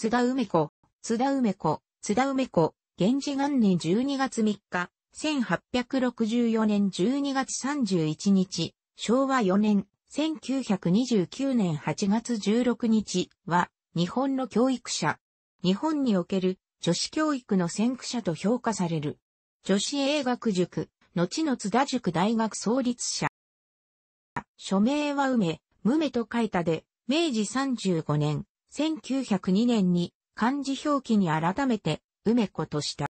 津田梅子、津田梅子、津田梅子、源氏元年12月3日、1864年12月31日、昭和4年、1929年8月16日は、日本の教育者。日本における女子教育の先駆者と評価される。女子英学塾、後の津田塾大学創立者。署名は梅、無と書いたで、明治35年、1902年に漢字表記に改めて梅子とした。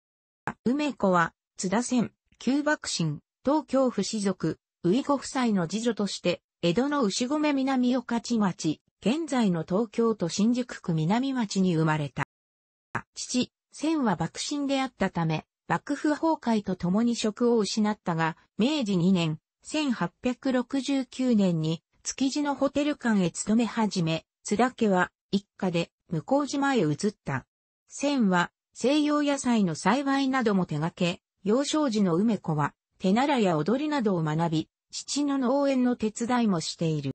梅子は津田線、旧幕臣、東京府士族、ウイ夫妻の次女として、江戸の牛込南岡地町、現在の東京都新宿区南町に生まれた。父、千は幕臣であったため、幕府崩壊と共に職を失ったが、明治2年、1869年に、築地のホテル館へ勤め始め、津田家は一家で向島へ移った。千は西洋野菜の栽培なども手掛け、幼少時の梅子は手習や踊りなどを学び、父の農園の手伝いもしている。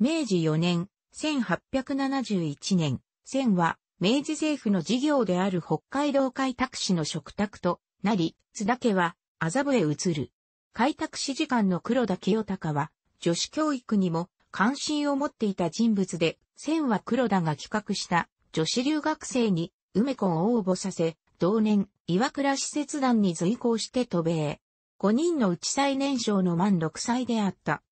明治4年、1871年、千は明治政府の事業である北海道開拓市の食卓となり、津田家は麻布へ移る。開拓市時間の黒田清隆は、女子教育にも関心を持っていた人物で千は黒田が企画した女子留学生に梅子を応募させ、同年、岩倉施設団に随行して渡米。5人のうち最年少の満6歳であった。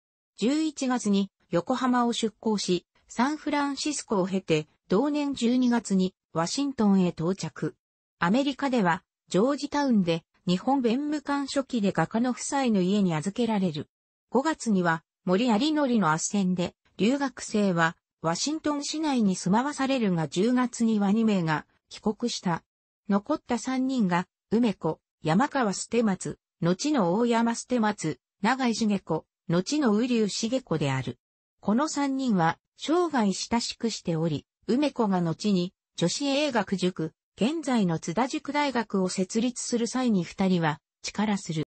11月に横浜を出港し、サンフランシスコを経て、同年12月にワシントンへ到着。アメリカでは、ジョージタウンで日本弁務官初期で画家の夫妻の家に預けられる。5月には森有則の斡旋で、留学生はワシントン市内に住まわされるが10月には2名が帰国した。残った3人が、梅子、山川捨松、後の大山捨松、長井茂子、後の雨竜茂子である。この3人は、生涯親しくしており、梅子が後に、女子英学塾、現在の津田塾大学を設立する際に2人は、力する。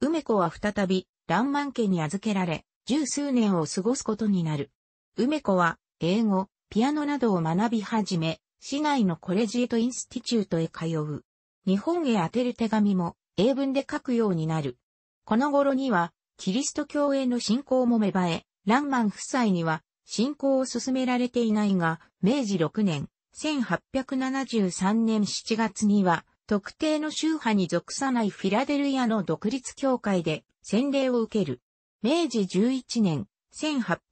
梅子は再び、乱漫家に預けられ、十数年を過ごすことになる。梅子は、英語、ピアノなどを学び始め、市内のコレジエトインスティチュートへ通う。日本へ当てる手紙も英文で書くようになる。この頃には、キリスト教への信仰も芽生え、ランマン夫妻には信仰を進められていないが、明治6年、1873年7月には、特定の宗派に属さないフィラデルヤの独立教会で洗礼を受ける。明治11年、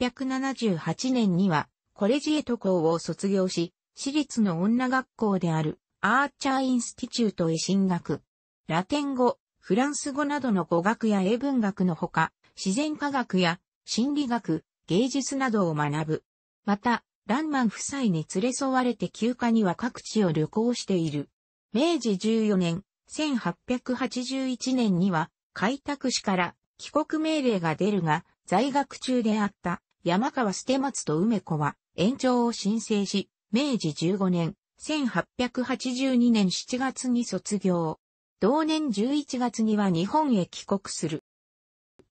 1878年には、コレジエト校を卒業し、私立の女学校である、アーチャーインスティチュートへ進学。ラテン語、フランス語などの語学や英文学のほか、自然科学や心理学、芸術などを学ぶ。また、ランマン夫妻に連れ添われて休暇には各地を旅行している。明治14年、1881年には、開拓市から帰国命令が出るが、在学中であった山川捨松と梅子は延長を申請し、明治15年、1882年7月に卒業。同年11月には日本へ帰国する。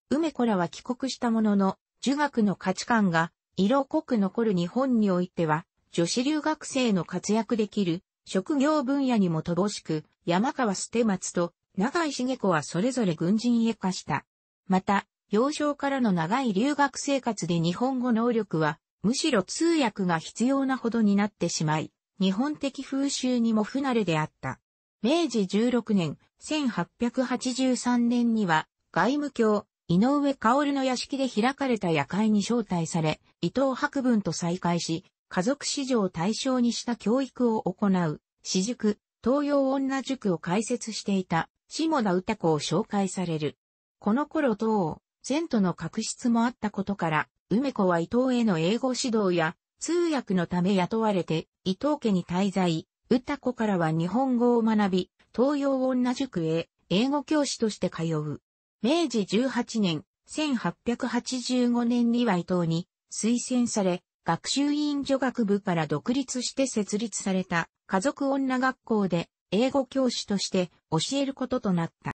梅子らは帰国したものの、儒学の価値観が色濃く残る日本においては、女子留学生の活躍できる職業分野にも乏しく、山川捨松と長井茂子はそれぞれ軍人へ化した。また、幼少からの長い留学生活で日本語能力は、むしろ通訳が必要なほどになってしまい、日本的風習にも不慣れであった。明治16年、1883年には、外務卿、井上薫の屋敷で開かれた夜会に招待され、伊藤博文と再会し、家族史上を対象にした教育を行う、私塾、東洋女塾を開設していた、下田歌子を紹介される。この頃等、前との確執もあったことから、梅子は伊藤への英語指導や通訳のため雇われて伊藤家に滞在、歌子からは日本語を学び、東洋女塾へ英語教師として通う。明治18年、1885年には伊藤に推薦され、学習院女学部から独立して設立された家族女学校で英語教師として教えることとなった。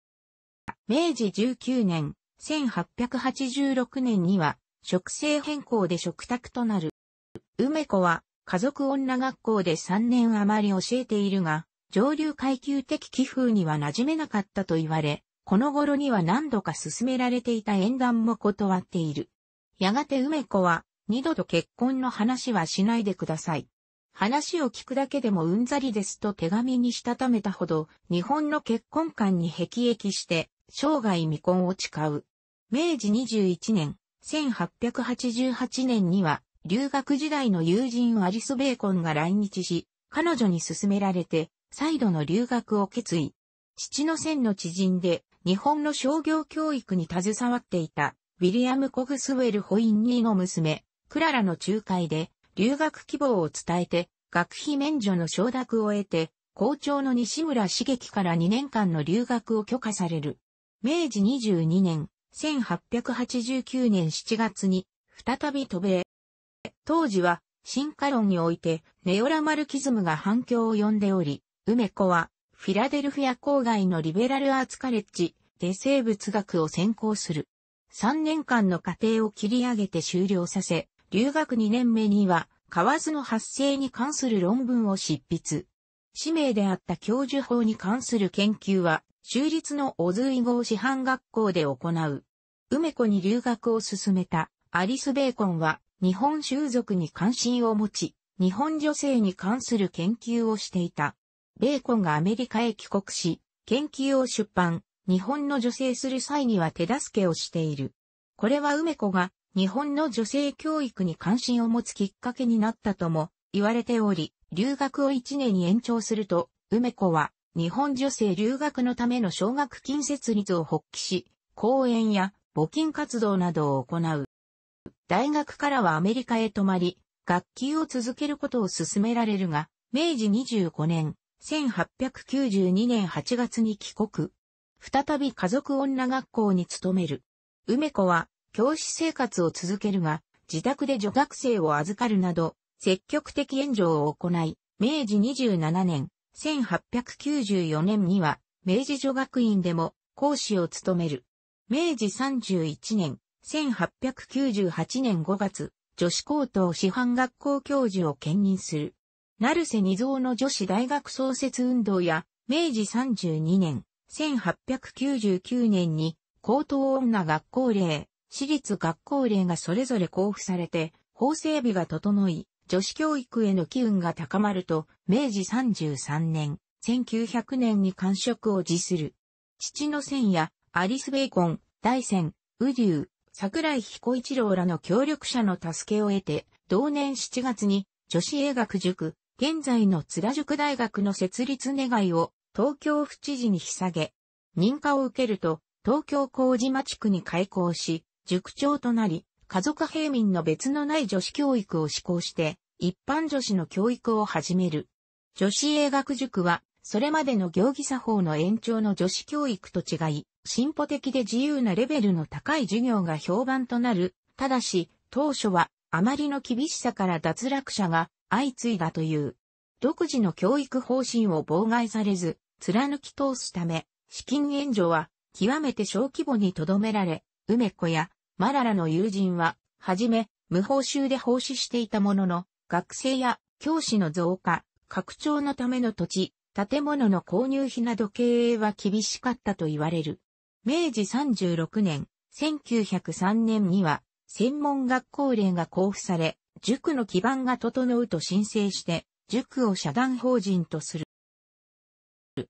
明治19年、1886年には、職制変更で嘱託となる。梅子は、家族女学校で3年余り教えているが、上流階級的気風には馴染めなかったと言われ、この頃には何度か勧められていた縁談も断っている。やがて梅子は、二度と結婚の話はしないでください。話を聞くだけでもうんざりですと手紙にしたためたほど、日本の結婚観に辟易して、生涯未婚を誓う。明治21年、1888年には、留学時代の友人アリソ・ベーコンが来日し、彼女に勧められて、再度の留学を決意。父の線の知人で、日本の商業教育に携わっていた、ウィリアム・コグスウェル・ホインニーの娘、クララの仲介で、留学希望を伝えて、学費免除の承諾を得て、校長の西村茂樹から2年間の留学を許可される。明治22年、1889年7月に再び渡米。当時は進化論においてネオラマルキズムが反響を呼んでおり、梅子はフィラデルフィア郊外のリベラルアーツカレッジで生物学を専攻する。3年間の過程を切り上げて終了させ、留学2年目には、河津の発生に関する論文を執筆。使命であった教授法に関する研究は、州立のオズイ号師範学校で行う。梅子に留学を進めたアリス・ベーコンは、日本州族に関心を持ち、日本女性に関する研究をしていた。ベーコンがアメリカへ帰国し、研究を出版、日本の女性する際には手助けをしている。これは梅子が日本の女性教育に関心を持つきっかけになったとも言われており、留学を1年に延長すると、梅子は日本女性留学のための奨学金設立を発起し、講演や募金活動などを行う。大学からはアメリカへ泊まり、学級を続けることを勧められるが、明治25年、1892年8月に帰国。再び家族女学校に勤める。梅子は教師生活を続けるが、自宅で女学生を預かるなど、積極的援助を行い、明治27年、1894年には、明治女学院でも講師を務める。明治31年、1898年5月、女子高等師範学校教授を兼任する。成瀬二蔵の女子大学創設運動や、明治32年、1899年に、高等女学校令、私立学校令がそれぞれ交付されて、法整備が整い、女子教育への機運が高まると、明治33年、1900年に官職を辞する。父の千や、アリス・ベーコン、大仙、ュー、桜井彦一郎らの協力者の助けを得て、同年7月に女子英学塾、現在の津田塾大学の設立願いを東京府知事に引下げ、認可を受けると東京麹町区に開校し、塾長となり、家族平民の別のない女子教育を施行して、一般女子の教育を始める。女子英学塾は、それまでの行儀作法の延長の女子教育と違い、進歩的で自由なレベルの高い授業が評判となる。ただし、当初は、あまりの厳しさから脱落者が相次いだという。独自の教育方針を妨害されず、貫き通すため、資金援助は、極めて小規模にとどめられ、梅子やマララの友人は、はじめ、無報酬で奉仕していたものの、学生や教師の増加、拡張のための土地、建物の購入費など経営は厳しかったと言われる。明治36年、1903年には、専門学校令が交付され、塾の基盤が整うと申請して、塾を社団法人とする。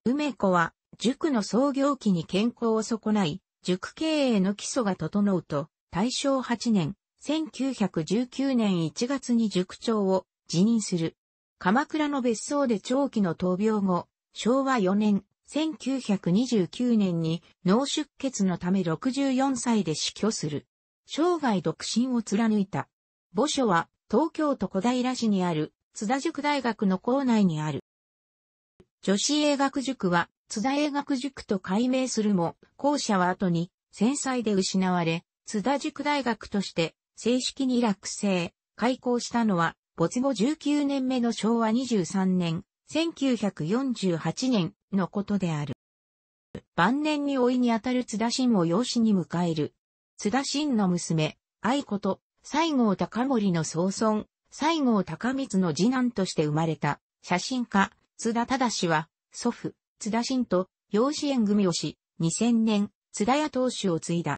梅子は、塾の創業期に健康を損ない、塾経営の基礎が整うと、大正8年、1919年1月に塾長を辞任する。鎌倉の別荘で長期の闘病後、昭和4年、1929年に脳出血のため64歳で死去する。生涯独身を貫いた。墓所は東京都小平市にある津田塾大学の校内にある。女子英学塾は津田英学塾と改名するも、校舎は後に戦災で失われ、津田塾大学として正式に落成、開校したのは没後19年目の昭和23年、1948年のことである。晩年に老いにあたる津田真を養子に迎える。津田真の娘、愛子と西郷隆盛の曾孫、西郷隆光の次男として生まれた写真家、津田忠は祖父、津田真と養子縁組をし、2000年、津田屋当主を継いだ。